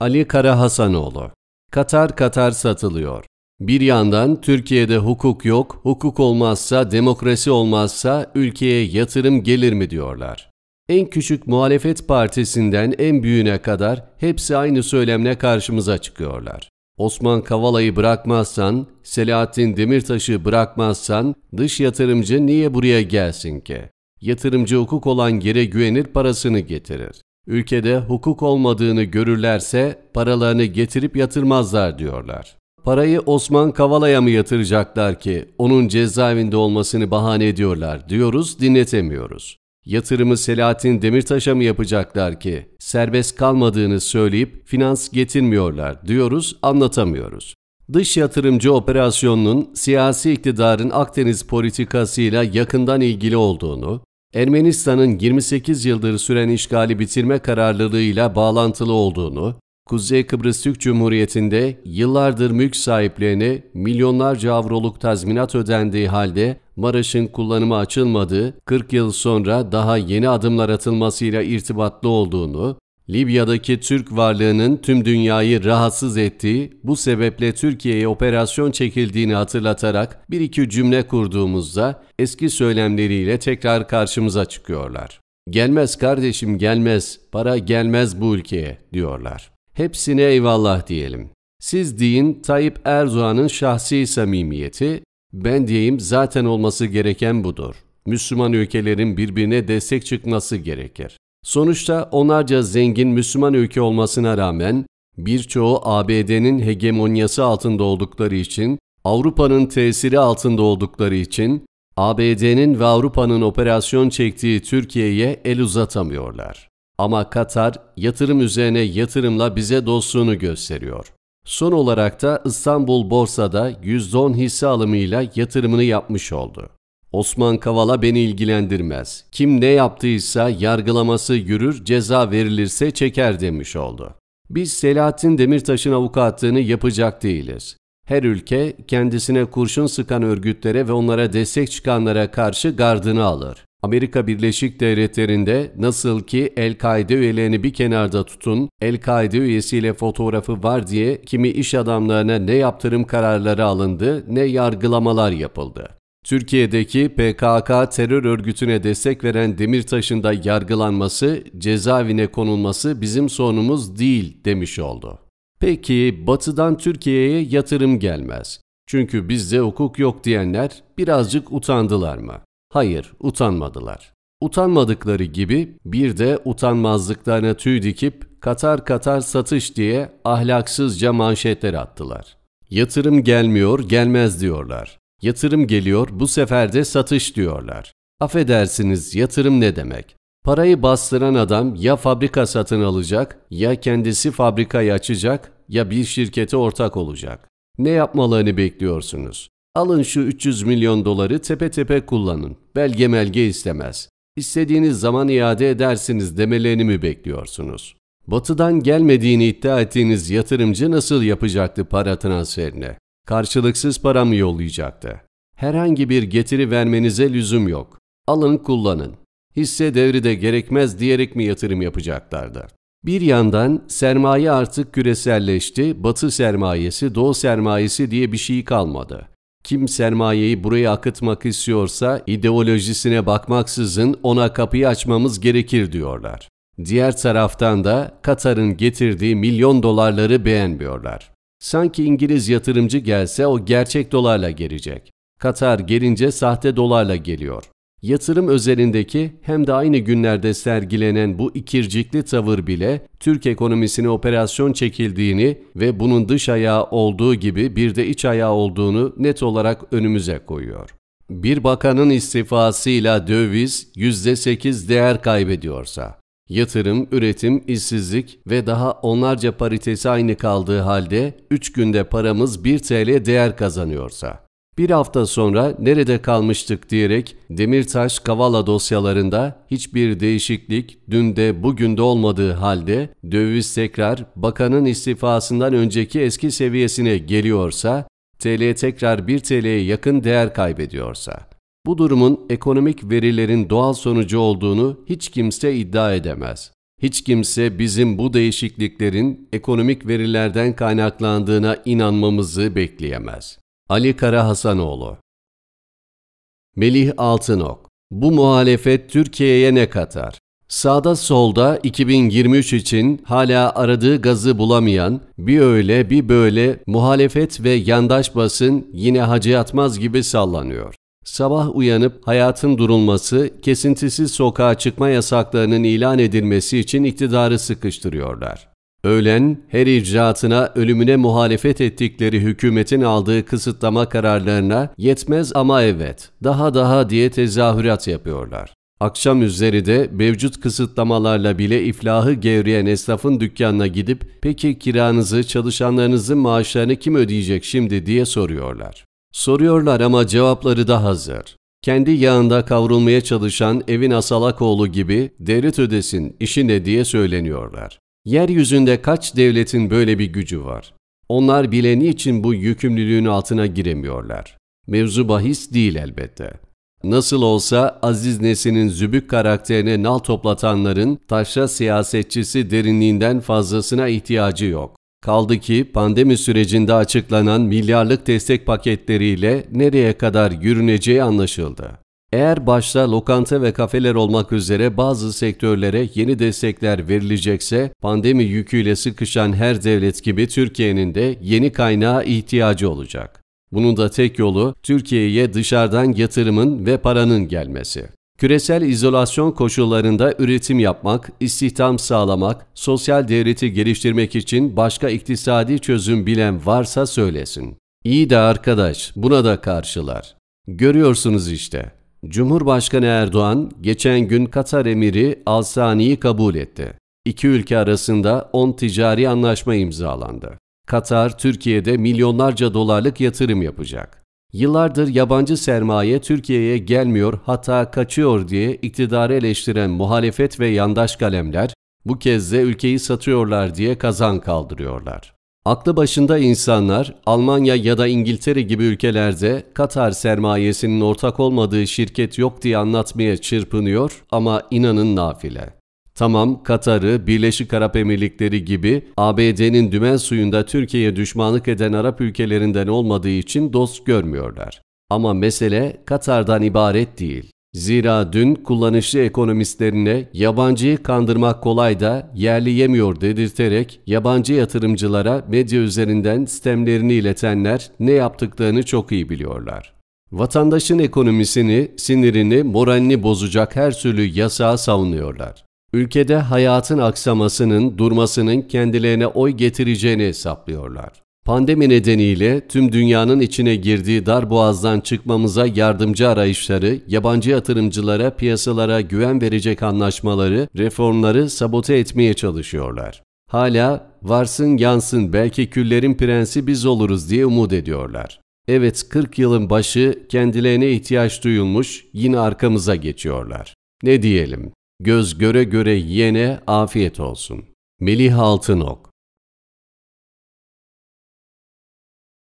Ali Kara Hasanoğlu Katar Katar satılıyor. Bir yandan Türkiye'de hukuk yok, hukuk olmazsa, demokrasi olmazsa ülkeye yatırım gelir mi diyorlar. En küçük muhalefet partisinden en büyüğüne kadar hepsi aynı söylemle karşımıza çıkıyorlar. Osman Kavala'yı bırakmazsan, Selahattin Demirtaş'ı bırakmazsan dış yatırımcı niye buraya gelsin ki? Yatırımcı hukuk olan yere güvenir parasını getirir. Ülkede hukuk olmadığını görürlerse paralarını getirip yatırmazlar diyorlar. Parayı Osman Kavala'ya mı yatıracaklar ki onun cezaevinde olmasını bahane ediyorlar diyoruz dinletemiyoruz. Yatırımı Selahattin Demirtaş'a mı yapacaklar ki serbest kalmadığını söyleyip finans getirmiyorlar diyoruz anlatamıyoruz. Dış yatırımcı operasyonunun siyasi iktidarın Akdeniz politikasıyla yakından ilgili olduğunu, Ermenistan'ın 28 yıldır süren işgali bitirme kararlılığıyla bağlantılı olduğunu, Kuzey Kıbrıs Türk Cumhuriyeti'nde yıllardır mülk sahiplerine milyonlarca avroluk tazminat ödendiği halde Maraş'ın kullanıma açılmadığı 40 yıl sonra daha yeni adımlar atılmasıyla irtibatlı olduğunu, Libya'daki Türk varlığının tüm dünyayı rahatsız ettiği, bu sebeple Türkiye'ye operasyon çekildiğini hatırlatarak bir iki cümle kurduğumuzda eski söylemleriyle tekrar karşımıza çıkıyorlar. Gelmez kardeşim gelmez, para gelmez bu ülkeye diyorlar. Hepsine eyvallah diyelim. Siz deyin Tayyip Erdoğan'ın şahsi samimiyeti, ben diyeyim zaten olması gereken budur. Müslüman ülkelerin birbirine destek çıkması gerekir. Sonuçta onlarca zengin Müslüman ülke olmasına rağmen birçoğu ABD'nin hegemonyası altında oldukları için, Avrupa'nın tesiri altında oldukları için ABD'nin ve Avrupa'nın operasyon çektiği Türkiye'ye el uzatamıyorlar. Ama Katar yatırım üzerine yatırımla bize dostluğunu gösteriyor. Son olarak da İstanbul Borsa'da %10 hisse alımıyla yatırımını yapmış oldu. Osman Kavala beni ilgilendirmez. Kim ne yaptıysa yargılaması yürür, ceza verilirse çeker demiş oldu. Biz Selahattin Demirtaş'ın avukatlığını yapacak değiliz. Her ülke kendisine kurşun sıkan örgütlere ve onlara destek çıkanlara karşı gardını alır. Amerika Birleşik Devletleri'nde nasıl ki El-Kaide üyelerini bir kenarda tutun, El-Kaide üyesiyle fotoğrafı var diye kimi iş adamlarına ne yaptırım kararları alındı ne yargılamalar yapıldı. Türkiye'deki PKK terör örgütüne destek veren Demirtaş'ın da yargılanması, cezaevine konulması bizim sonumuz değil demiş oldu. Peki batıdan Türkiye'ye yatırım gelmez. Çünkü bizde hukuk yok diyenler birazcık utandılar mı? Hayır, utanmadılar. Utanmadıkları gibi bir de utanmazlıklarına tüy dikip katar katar satış diye ahlaksızca manşetler attılar. Yatırım gelmiyor, gelmez diyorlar. Yatırım geliyor, bu sefer de satış diyorlar. Affedersiniz, yatırım ne demek? Parayı bastıran adam ya fabrika satın alacak, ya kendisi fabrikayı açacak, ya bir şirkete ortak olacak. Ne yapmalarını bekliyorsunuz? Alın şu 300 milyon doları tepe tepe kullanın. Belge melge istemez. İstediğiniz zaman iade edersiniz demelerini mi bekliyorsunuz? Batı'dan gelmediğini iddia ettiğiniz yatırımcı nasıl yapacaktı para transferini? karşılıksız paramı yollayacaktı. Herhangi bir getiri vermenize lüzum yok. Alın kullanın. Hisse devri de gerekmez diyerek mi yatırım yapacaklardı? Bir yandan sermaye artık küreselleşti, batı sermayesi, doğu sermayesi diye bir şey kalmadı. Kim sermayeyi buraya akıtmak istiyorsa ideolojisine bakmaksızın ona kapıyı açmamız gerekir diyorlar. Diğer taraftan da Katar'ın getirdiği milyon dolarları beğenmiyorlar. Sanki İngiliz yatırımcı gelse o gerçek dolarla gelecek. Katar gelince sahte dolarla geliyor. Yatırım özelindeki hem de aynı günlerde sergilenen bu ikircikli tavır bile Türk ekonomisine operasyon çekildiğini ve bunun dış ayağı olduğu gibi bir de iç ayağı olduğunu net olarak önümüze koyuyor. Bir bakanın istifasıyla döviz %8 değer kaybediyorsa, Yatırım, üretim, işsizlik ve daha onlarca paritesi aynı kaldığı halde 3 günde paramız 1 TL değer kazanıyorsa. Bir hafta sonra nerede kalmıştık diyerek Demirtaş Kavala dosyalarında hiçbir değişiklik dün de bugün de olmadığı halde döviz tekrar bakanın istifasından önceki eski seviyesine geliyorsa, TL tekrar 1 TL'ye yakın değer kaybediyorsa bu durumun ekonomik verilerin doğal sonucu olduğunu hiç kimse iddia edemez. Hiç kimse bizim bu değişikliklerin ekonomik verilerden kaynaklandığına inanmamızı bekleyemez. Ali Kara Hasanoğlu Melih Altınok Bu muhalefet Türkiye'ye ne katar? Sağda solda 2023 için hala aradığı gazı bulamayan, bir öyle bir böyle muhalefet ve yandaş basın yine hacı yatmaz gibi sallanıyor. Sabah uyanıp hayatın durulması, kesintisiz sokağa çıkma yasaklarının ilan edilmesi için iktidarı sıkıştırıyorlar. Öğlen, her icraatına ölümüne muhalefet ettikleri hükümetin aldığı kısıtlama kararlarına yetmez ama evet, daha daha diye tezahürat yapıyorlar. Akşam üzeri de mevcut kısıtlamalarla bile iflahı gevreyen esnafın dükkanına gidip peki kiranızı, çalışanlarınızın maaşlarını kim ödeyecek şimdi diye soruyorlar. Soruyorlar ama cevapları da hazır. Kendi yağında kavrulmaya çalışan Evin Asalakoğlu gibi devlet ödesin işi ne diye söyleniyorlar. Yeryüzünde kaç devletin böyle bir gücü var? Onlar bileni için bu yükümlülüğün altına giremiyorlar. Mevzu bahis değil elbette. Nasıl olsa Aziz Nesin'in zübük karakterine nal toplatanların taşra siyasetçisi derinliğinden fazlasına ihtiyacı yok. Kaldı ki pandemi sürecinde açıklanan milyarlık destek paketleriyle nereye kadar yürüneceği anlaşıldı. Eğer başta lokanta ve kafeler olmak üzere bazı sektörlere yeni destekler verilecekse pandemi yüküyle sıkışan her devlet gibi Türkiye'nin de yeni kaynağa ihtiyacı olacak. Bunun da tek yolu Türkiye'ye dışarıdan yatırımın ve paranın gelmesi. Küresel izolasyon koşullarında üretim yapmak, istihdam sağlamak, sosyal devleti geliştirmek için başka iktisadi çözüm bilen varsa söylesin. İyi de arkadaş, buna da karşılar. Görüyorsunuz işte. Cumhurbaşkanı Erdoğan geçen gün Katar emiri Al Sani'yi kabul etti. İki ülke arasında 10 ticari anlaşma imzalandı. Katar, Türkiye'de milyonlarca dolarlık yatırım yapacak. Yıllardır yabancı sermaye Türkiye'ye gelmiyor hatta kaçıyor diye iktidarı eleştiren muhalefet ve yandaş kalemler bu kez de ülkeyi satıyorlar diye kazan kaldırıyorlar. Aklı başında insanlar Almanya ya da İngiltere gibi ülkelerde Katar sermayesinin ortak olmadığı şirket yok diye anlatmaya çırpınıyor ama inanın nafile. Tamam Katar'ı, Birleşik Arap Emirlikleri gibi ABD'nin dümen suyunda Türkiye'ye düşmanlık eden Arap ülkelerinden olmadığı için dost görmüyorlar. Ama mesele Katar'dan ibaret değil. Zira dün kullanışlı ekonomistlerine yabancıyı kandırmak kolay da yerli yemiyor dedirterek yabancı yatırımcılara medya üzerinden sistemlerini iletenler ne yaptıklarını çok iyi biliyorlar. Vatandaşın ekonomisini, sinirini, moralini bozacak her türlü yasağı savunuyorlar. Ülkede hayatın aksamasının, durmasının kendilerine oy getireceğini hesaplıyorlar. Pandemi nedeniyle tüm dünyanın içine girdiği dar boğazdan çıkmamıza yardımcı arayışları, yabancı yatırımcılara, piyasalara güven verecek anlaşmaları, reformları sabote etmeye çalışıyorlar. Hala varsın yansın belki küllerin prensi biz oluruz diye umut ediyorlar. Evet 40 yılın başı kendilerine ihtiyaç duyulmuş yine arkamıza geçiyorlar. Ne diyelim? Göz göre göre yene afiyet olsun. Melih Altınok